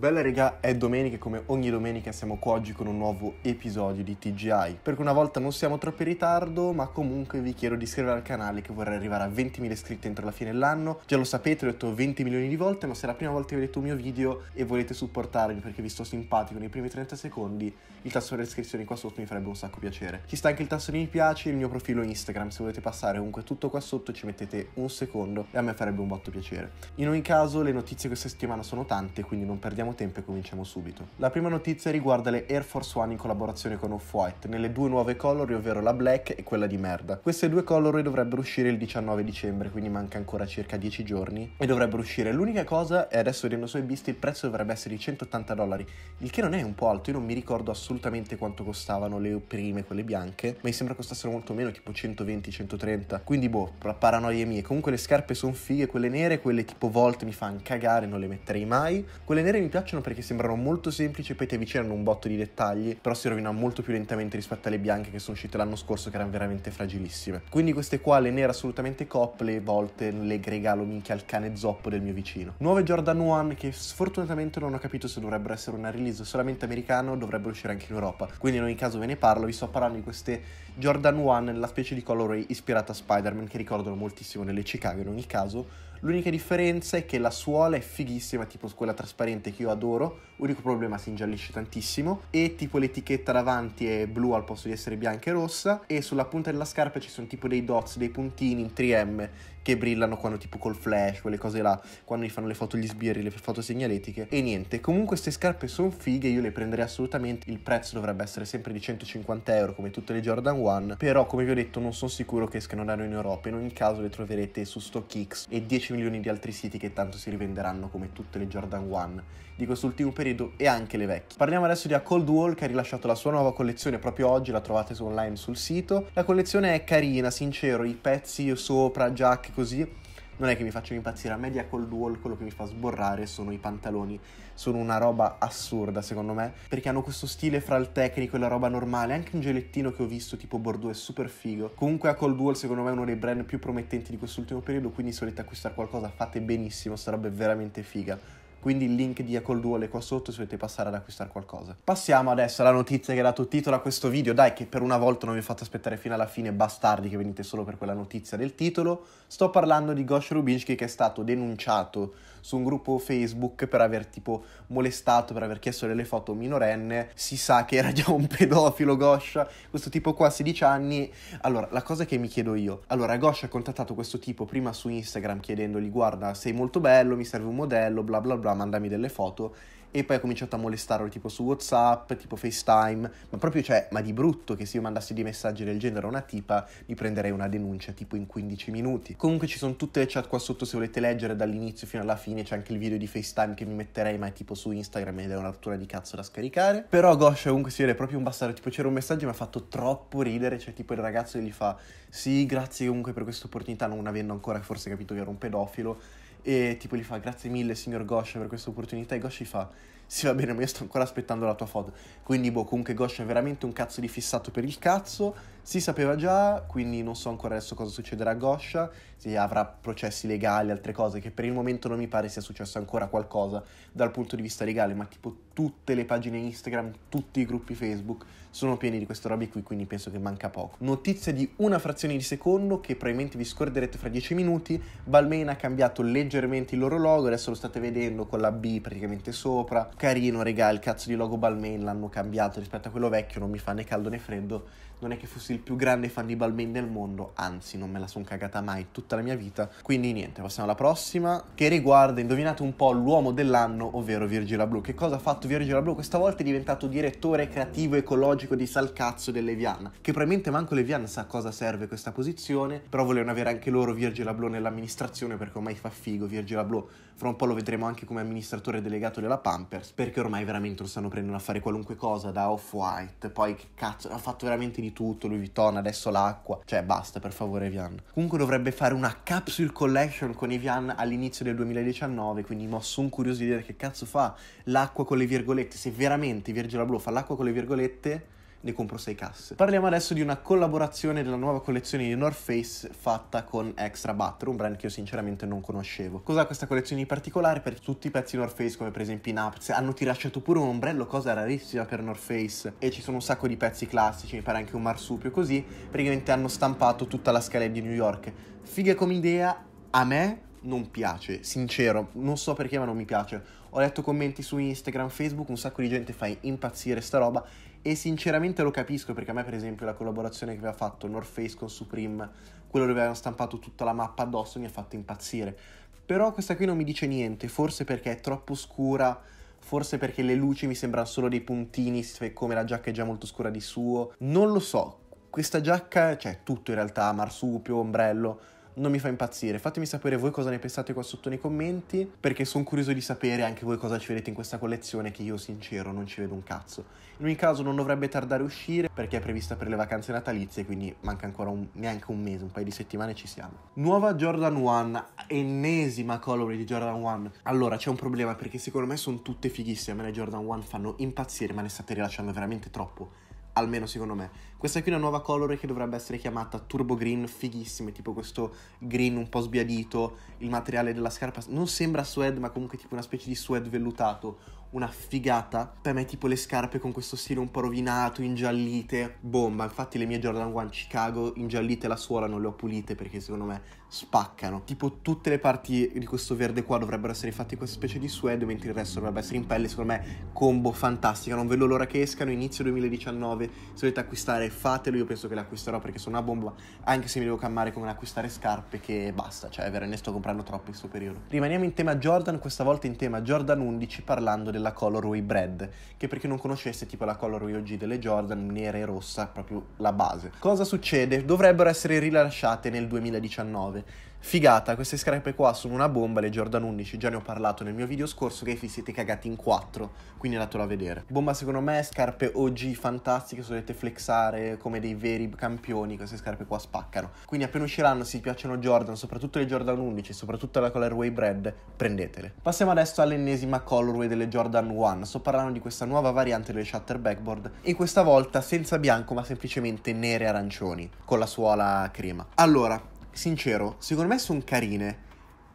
Bella regà, è domenica e come ogni domenica siamo qua oggi con un nuovo episodio di TGI. Per una volta non siamo troppo in ritardo, ma comunque vi chiedo di iscrivervi al canale che vorrei arrivare a 20.000 iscritti entro la fine dell'anno. Già lo sapete, l'ho detto 20 milioni di volte, ma se è la prima volta che vedete un mio video e volete supportarmi perché vi sto simpatico nei primi 30 secondi, il tasto delle iscrizioni qua sotto mi farebbe un sacco piacere. Ci sta anche il tasto di mi piace e il mio profilo Instagram, se volete passare comunque tutto qua sotto ci mettete un secondo e a me farebbe un botto piacere. In ogni caso le notizie questa settimana sono tante, quindi non perdiamo perdiamo tempo e cominciamo subito. La prima notizia riguarda le Air Force One in collaborazione con Off-White, nelle due nuove colori, ovvero la black e quella di merda. Queste due colori dovrebbero uscire il 19 dicembre, quindi manca ancora circa 10 giorni, e dovrebbero uscire. L'unica cosa, è adesso vedendo su bisti, il prezzo dovrebbe essere di 180 dollari, il che non è un po' alto, io non mi ricordo assolutamente quanto costavano le prime, quelle bianche, ma mi sembra costassero molto meno, tipo 120-130, quindi boh, paranoie mie. Comunque le scarpe sono fighe, quelle nere, quelle tipo Volt mi fanno cagare, non le metterei mai. Quelle nere mi piacciono piacciono perché sembrano molto semplici e poi ti avvicinano un botto di dettagli, però si rovina molto più lentamente rispetto alle bianche che sono uscite l'anno scorso che erano veramente fragilissime. Quindi queste qua le nere assolutamente cop, le volte le regalo minchia al cane zoppo del mio vicino. Nuove Jordan 1 che sfortunatamente non ho capito se dovrebbero essere una release solamente americana o dovrebbero uscire anche in Europa. Quindi in ogni caso ve ne parlo, vi sto parlando di queste Jordan 1, la specie di colorway ispirata a Spider-Man che ricordano moltissimo nelle Chicago in ogni caso L'unica differenza è che la suola è fighissima, tipo quella trasparente che io adoro, L'unico problema si ingiallisce tantissimo e tipo l'etichetta davanti è blu al posto di essere bianca e rossa e sulla punta della scarpa ci sono tipo dei dots, dei puntini in 3M che brillano quando tipo col flash, quelle cose là, quando gli fanno le foto gli sbirri, le foto segnaletiche e niente. Comunque queste scarpe sono fighe, io le prenderei assolutamente, il prezzo dovrebbe essere sempre di 150 euro come tutte le Jordan 1, però come vi ho detto non sono sicuro che escano da noi in Europa, in ogni caso le troverete su StockX e 10 10 milioni di altri siti che tanto si rivenderanno come tutte le Jordan 1 di quest'ultimo periodo e anche le vecchie. Parliamo adesso di A Cold Wall che ha rilasciato la sua nuova collezione proprio oggi, la trovate online sul sito. La collezione è carina, sincero, i pezzi sopra, jack così non è che mi facciano impazzire. A media col dual quello che mi fa sborrare sono i pantaloni. Sono una roba assurda, secondo me. Perché hanno questo stile fra il tecnico e la roba normale. Anche un gelettino che ho visto, tipo Bordeaux, è super figo. Comunque a col dual, secondo me, è uno dei brand più promettenti di quest'ultimo periodo. Quindi se volete acquistare qualcosa, fate benissimo, sarebbe veramente figa quindi il link di Ecol Acol è qua sotto se volete passare ad acquistare qualcosa. Passiamo adesso alla notizia che ha dato titolo a questo video, dai che per una volta non vi ho fatto aspettare fino alla fine, bastardi che venite solo per quella notizia del titolo. Sto parlando di Gosh Rubinski che è stato denunciato su un gruppo Facebook per aver tipo molestato, per aver chiesto delle foto minorenne, si sa che era già un pedofilo Gosh, questo tipo qua 16 anni. Allora, la cosa che mi chiedo io, allora Gosh ha contattato questo tipo prima su Instagram chiedendogli guarda sei molto bello, mi serve un modello, bla bla bla a mandarmi delle foto e poi ha cominciato a molestarlo tipo su Whatsapp, tipo FaceTime, ma proprio cioè, ma di brutto che se io mandassi dei messaggi del genere a una tipa mi prenderei una denuncia tipo in 15 minuti. Comunque ci sono tutte le chat qua sotto se volete leggere dall'inizio fino alla fine, c'è anche il video di FaceTime che mi metterei ma è tipo su Instagram ed è una rottura di cazzo da scaricare. Però Gosh comunque si vede proprio un bastardo, tipo c'era un messaggio e mi ha fatto troppo ridere, cioè tipo il ragazzo gli fa sì grazie comunque per questa opportunità non avendo ancora forse capito che era un pedofilo e tipo gli fa grazie mille signor Gosh per questa opportunità e Gosh gli fa sì va bene ma io sto ancora aspettando la tua foto quindi boh comunque Gosh è veramente un cazzo di fissato per il cazzo si sapeva già, quindi non so ancora adesso cosa succederà a Goscia, se avrà processi legali, altre cose, che per il momento non mi pare sia successo ancora qualcosa dal punto di vista legale, ma tipo tutte le pagine Instagram, tutti i gruppi Facebook sono pieni di queste robe qui, quindi penso che manca poco. Notizia di una frazione di secondo che probabilmente vi scorderete fra dieci minuti, Balmain ha cambiato leggermente il loro logo, adesso lo state vedendo con la B praticamente sopra, carino regà il cazzo di logo Balmain l'hanno cambiato rispetto a quello vecchio, non mi fa né caldo né freddo, non è che fossi il più grande fan di Balmain del mondo, anzi non me la sono cagata mai tutta la mia vita. Quindi niente, passiamo alla prossima, che riguarda, indovinate un po', l'uomo dell'anno, ovvero Virgil Abloh. Che cosa ha fatto Virgil Abloh? Questa volta è diventato direttore creativo ecologico di Salcazzo dell'Evian, che probabilmente manco l'Evian sa a cosa serve questa posizione, però volevano avere anche loro Virgil Abloh nell'amministrazione perché ormai fa figo Virgil Abloh. Fra un po' lo vedremo anche come amministratore delegato della Pampers, perché ormai veramente lo stanno prendendo a fare qualunque cosa, da Off-White, poi che cazzo, ha fatto veramente di di tutto, Louis Vuitton, adesso l'acqua, cioè basta per favore Evian. Comunque dovrebbe fare una capsule collection con Evian all'inizio del 2019, quindi mo sono curioso di vedere che cazzo fa l'acqua con le virgolette, se veramente Virgil Abloh fa l'acqua con le virgolette ne compro 6 casse. Parliamo adesso di una collaborazione della nuova collezione di North Face fatta con Extra Butter, un brand che io sinceramente non conoscevo. Cos'ha questa collezione di particolare? Per tutti i pezzi North Face, come per esempio i Naps, hanno tiracciato pure un ombrello, cosa rarissima per North Face, e ci sono un sacco di pezzi classici, mi pare anche un marsupio così, praticamente hanno stampato tutta la scala di New York. Figa come idea, a me non piace, sincero, non so perché ma non mi piace. Ho letto commenti su Instagram, Facebook, un sacco di gente fa impazzire sta roba e sinceramente lo capisco perché a me per esempio la collaborazione che aveva fatto North Face con Supreme, quello dove avevano stampato tutta la mappa addosso mi ha fatto impazzire. Però questa qui non mi dice niente, forse perché è troppo scura, forse perché le luci mi sembrano solo dei puntini, come la giacca è già molto scura di suo, non lo so. Questa giacca, cioè tutto in realtà, marsupio, ombrello, non mi fa impazzire. Fatemi sapere voi cosa ne pensate qua sotto nei commenti, perché sono curioso di sapere anche voi cosa ci vedete in questa collezione, che io sincero non ci vedo un cazzo. In ogni caso non dovrebbe tardare a uscire, perché è prevista per le vacanze natalizie, quindi manca ancora un, neanche un mese, un paio di settimane ci siamo. Nuova Jordan 1, ennesima colore di Jordan 1. Allora, c'è un problema, perché secondo me sono tutte fighissime, le Jordan 1 fanno impazzire, ma ne state rilasciando veramente troppo almeno secondo me. Questa qui è una nuova color che dovrebbe essere chiamata Turbo Green, fighissime, tipo questo green un po' sbiadito, il materiale della scarpa non sembra suede, ma comunque tipo una specie di suede vellutato, una figata. Per me tipo le scarpe con questo stile un po' rovinato, ingiallite, bomba. Infatti le mie Jordan 1 Chicago ingiallite la suola non le ho pulite perché secondo me spaccano. Tipo tutte le parti di questo verde qua dovrebbero essere fatte questa specie di suede, mentre il resto dovrebbe essere in pelle, secondo me combo fantastica. Non vedo l'ora che escano, inizio 2019, se volete acquistare fatelo, io penso che le acquisterò perché sono una bomba, anche se mi devo cammare con acquistare scarpe che basta, cioè è vero, ne sto comprando troppe in questo periodo. Rimaniamo in tema Jordan, questa volta in tema Jordan 11 parlando della Colorway Bread, che per chi non conoscesse tipo la Colorway OG delle Jordan, nera e rossa, proprio la base. Cosa succede? Dovrebbero essere rilasciate nel 2019 Figata, queste scarpe qua sono una bomba, le Jordan 11, già ne ho parlato nel mio video scorso che vi siete cagati in quattro, quindi andatelo a vedere. Bomba secondo me, scarpe OG fantastiche, se dovete flexare come dei veri campioni, queste scarpe qua spaccano. Quindi appena usciranno, se vi piacciono Jordan, soprattutto le Jordan 11, soprattutto la colorway Bread, prendetele. Passiamo adesso all'ennesima colorway delle Jordan 1, sto parlando di questa nuova variante delle Shutter Backboard e questa volta senza bianco ma semplicemente nere e arancioni, con la suola crema. Allora, sincero, secondo me sono carine.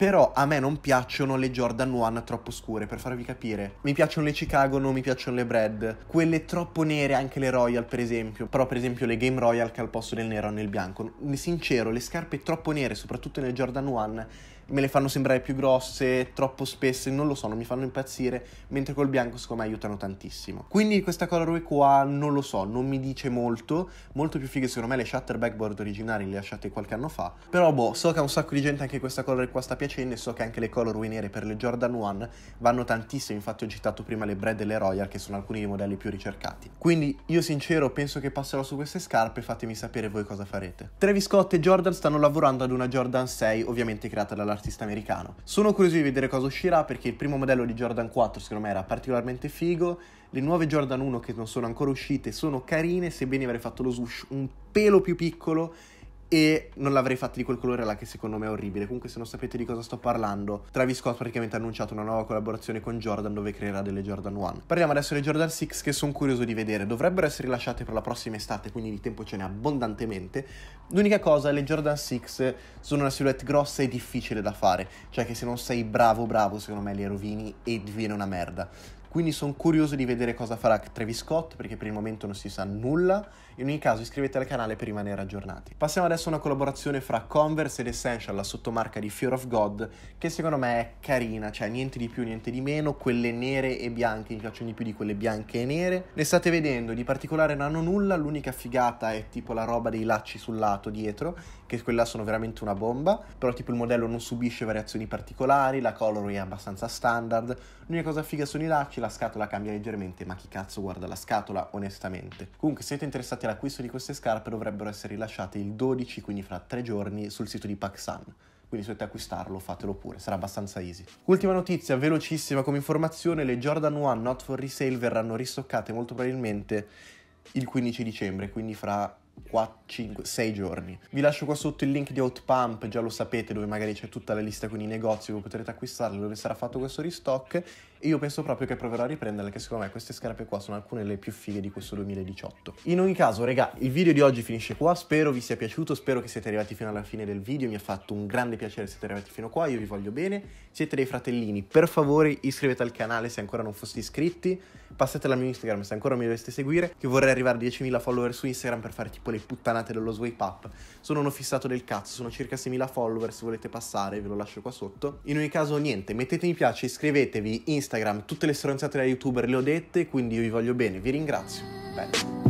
Però a me non piacciono le Jordan 1 troppo scure, per farvi capire. Mi piacciono le Chicago, non mi piacciono le Bread. Quelle troppo nere, anche le Royal per esempio. Però per esempio le Game Royal che al posto del nero hanno il bianco. Sincero, le scarpe troppo nere, soprattutto nelle Jordan 1, me le fanno sembrare più grosse, troppo spesse, non lo so, non mi fanno impazzire, mentre col bianco secondo me aiutano tantissimo. Quindi questa colorway qua non lo so, non mi dice molto, molto più fighe secondo me le shutter backboard originali le lasciate qualche anno fa, però boh, so che a un sacco di gente anche questa colorway qua sta piacendo e so che anche le colorway nere per le Jordan 1 vanno tantissimo, infatti ho citato prima le Bread e le Royal che sono alcuni dei modelli più ricercati. Quindi io sincero penso che passerò su queste scarpe, fatemi sapere voi cosa farete. Travis Scott e Jordan stanno lavorando ad una Jordan 6, ovviamente creata dalla artista americano. Sono curioso di vedere cosa uscirà perché il primo modello di Jordan 4 secondo me era particolarmente figo, le nuove Jordan 1 che non sono ancora uscite sono carine, sebbene avrei fatto lo swoosh un pelo più piccolo e non l'avrei fatta di quel colore là che secondo me è orribile. Comunque se non sapete di cosa sto parlando, Travis Scott praticamente ha annunciato una nuova collaborazione con Jordan dove creerà delle Jordan 1. Parliamo adesso delle Jordan 6 che sono curioso di vedere, dovrebbero essere rilasciate per la prossima estate, quindi di tempo ce n'è abbondantemente. L'unica cosa, le Jordan 6 sono una silhouette grossa e difficile da fare, cioè che se non sei bravo bravo secondo me le rovini e diviene una merda. Quindi sono curioso di vedere cosa farà Travis Scott, perché per il momento non si sa nulla. In ogni caso iscrivetevi al canale per rimanere aggiornati. Passiamo adesso a una collaborazione fra Converse ed Essential, la sottomarca di Fear of God, che secondo me è carina, cioè niente di più, niente di meno. Quelle nere e bianche mi piacciono di più di quelle bianche e nere. Le state vedendo, di particolare non hanno nulla, l'unica figata è tipo la roba dei lacci sul lato dietro, che quella sono veramente una bomba, però tipo il modello non subisce variazioni particolari, la colorway è abbastanza standard, l'unica cosa figa sono i lacci, la scatola cambia leggermente, ma chi cazzo guarda la scatola onestamente. Comunque se siete interessati all'acquisto di queste scarpe dovrebbero essere rilasciate il 12, quindi fra tre giorni, sul sito di Paxan quindi se volete acquistarlo fatelo pure, sarà abbastanza easy. Ultima notizia, velocissima come informazione, le Jordan 1 Not for Resale verranno ristoccate molto probabilmente il 15 dicembre, quindi fra 4, 5, 6 giorni. Vi lascio qua sotto il link di Outpump, già lo sapete, dove magari c'è tutta la lista con i negozi dove potrete acquistarlo, dove sarà fatto questo restock e io penso proprio che proverò a riprenderle, che secondo me queste scarpe qua sono alcune delle più fighe di questo 2018. In ogni caso, regà, il video di oggi finisce qua, spero vi sia piaciuto, spero che siete arrivati fino alla fine del video, mi ha fatto un grande piacere siete arrivati fino qua, io vi voglio bene, siete dei fratellini, per favore iscrivete al canale se ancora non foste iscritti, passate al mio Instagram se ancora mi doveste seguire, che vorrei arrivare a 10.000 follower su Instagram per fare tipo le puttanate dello swipe up. Sono uno fissato del cazzo, sono circa 6.000 follower, se volete passare ve lo lascio qua sotto. In ogni caso niente, mettete mi piace, iscrivetevi, Instagram, Instagram, tutte le stronzate da youtuber le ho dette, quindi io vi voglio bene, vi ringrazio. Bene.